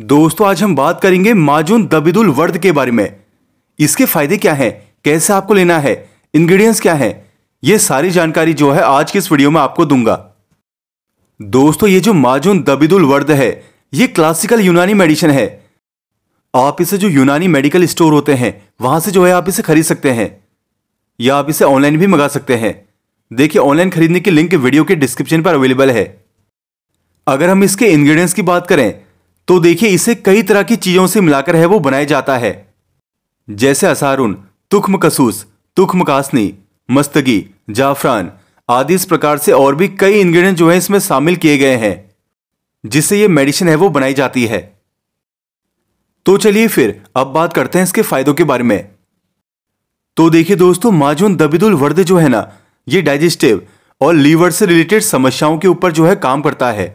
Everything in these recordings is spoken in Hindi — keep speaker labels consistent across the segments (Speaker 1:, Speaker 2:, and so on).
Speaker 1: दोस्तों आज हम बात करेंगे माजून दबिदुल वर्द के बारे में इसके फायदे क्या हैं कैसे आपको लेना है इंग्रेडिएंट्स क्या हैं ये सारी जानकारी जो है आज की इस वीडियो में आपको दूंगा दोस्तों ये जो माजून दबिदुल वर्द है ये क्लासिकल यूनानी मेडिसिन है आप इसे जो यूनानी मेडिकल स्टोर होते हैं वहां से जो है आप इसे खरीद सकते हैं या आप इसे ऑनलाइन भी मंगा सकते हैं देखिए ऑनलाइन खरीदने की लिंक वीडियो के डिस्क्रिप्शन पर अवेलेबल है अगर हम इसके इंग्रेडिएंट्स की बात करें तो देखिए इसे कई तरह की चीज़ों से मिलाकर है वो बनाया जाता है जैसे असारुन तुख्म कसूस तुख्म कासनी मस्तगी जाफरान आदि इस प्रकार से और भी कई इंग्रेडिएंट जो है इसमें शामिल किए गए हैं जिससे ये मेडिसिन है वो बनाई जाती है तो चलिए फिर अब बात करते हैं इसके फायदों के बारे में तो देखिए दोस्तों माजून दबिदुल वर्द जो है ना ये डाइजेस्टिव और लीवर से रिलेटेड समस्याओं के ऊपर जो है काम करता है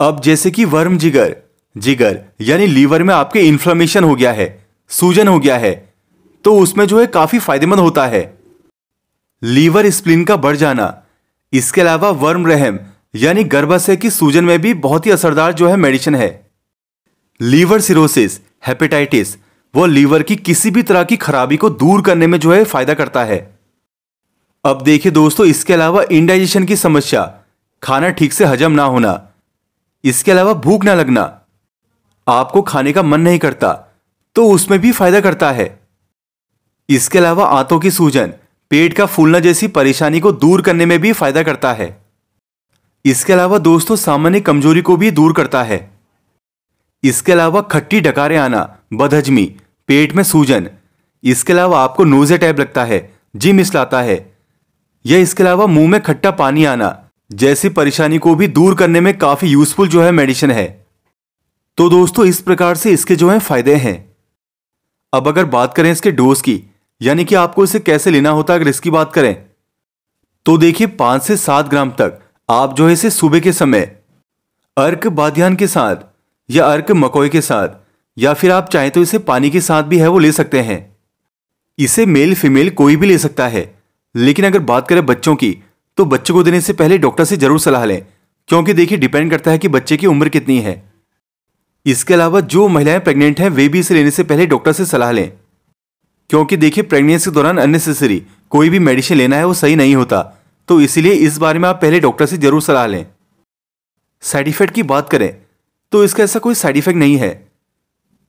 Speaker 1: अब जैसे कि वर्म जिगर जिगर यानी लीवर में आपके इन्फ्लामेशन हो गया है सूजन हो गया है तो उसमें जो है काफी फायदेमंद होता है लीवर स्प्लिन का बढ़ जाना इसके अलावा वर्म रहम यानी गर्भाशय की सूजन में भी बहुत ही असरदार जो है मेडिसिन है लीवर सिरोसिस हेपेटाइटिस वो लीवर की किसी भी तरह की खराबी को दूर करने में जो है फायदा करता है अब देखिए दोस्तों इसके अलावा इंडाइजेशन की समस्या खाना ठीक से हजम ना होना इसके अलावा भूख ना लगना आपको खाने का मन नहीं करता तो उसमें भी फायदा करता है इसके अलावा आंतों की सूजन पेट का फूलना जैसी परेशानी को दूर करने में भी फायदा करता है इसके अलावा दोस्तों सामान्य कमजोरी को भी दूर करता है इसके अलावा खट्टी डकारे आना बदहजमी पेट में सूजन इसके अलावा आपको नोजे टाइप लगता है जी मिसलाता है यह इसके अलावा मुंह में खट्टा पानी आना जैसी परेशानी को भी दूर करने में काफी यूजफुल जो है मेडिसिन है तो दोस्तों इस प्रकार से इसके जो है फायदे हैं अब अगर बात करें इसके डोज की यानी कि आपको इसे कैसे लेना होता है अगर इसकी बात करें तो देखिए पांच से सात ग्राम तक आप जो है इसे सुबह के समय अर्क बाध्यान के साथ या अर्क मकोई के साथ या फिर आप चाहें तो इसे पानी के साथ भी है वो ले सकते हैं इसे मेल फीमेल कोई भी ले सकता है लेकिन अगर बात करें बच्चों की तो बच्चों को देने से पहले डॉक्टर से जरूर सलाह लें क्योंकि देखिए डिपेंड करता है कि बच्चे की उम्र कितनी है इसके अलावा जो महिलाएं प्रेग्नेंट हैं वे भी इसे लेने से पहले डॉक्टर से सलाह लें क्योंकि देखिए प्रेगनेंसी के दौरान अननेसेसरी कोई भी मेडिसिन लेना है वो सही नहीं होता तो इसीलिए इस बारे में आप पहले डॉक्टर से जरूर सलाह लें साइड इफेक्ट की बात करें तो इसका ऐसा कोई साइड इफेक्ट नहीं है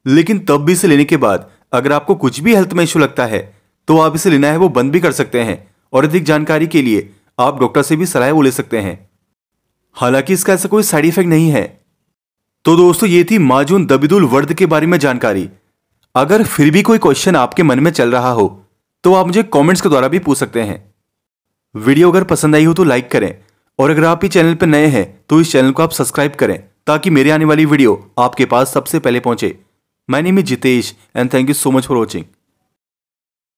Speaker 1: लेकिन तब भी इसे लेने के बाद अगर आपको कुछ भी हेल्थ में इश्यू लगता है तो आप इसे लेना है वो बंद भी कर सकते हैं और अधिक जानकारी के लिए आप डॉक्टर से भी सलाह वो ले सकते हैं हालांकि इसका ऐसा कोई साइड इफेक्ट नहीं है तो दोस्तों ये थी माजून दबिदुल वर्द के बारे में जानकारी अगर फिर भी कोई क्वेश्चन आपके मन में चल रहा हो तो आप मुझे कमेंट्स के द्वारा भी पूछ सकते हैं वीडियो अगर पसंद आई हो तो लाइक करें और अगर आप ये चैनल पर नए हैं तो इस चैनल को आप सब्सक्राइब करें ताकि मेरी आने वाली वीडियो आपके पास सबसे पहले पहुंचे मैंने मैं Jitesh and thank you so much for watching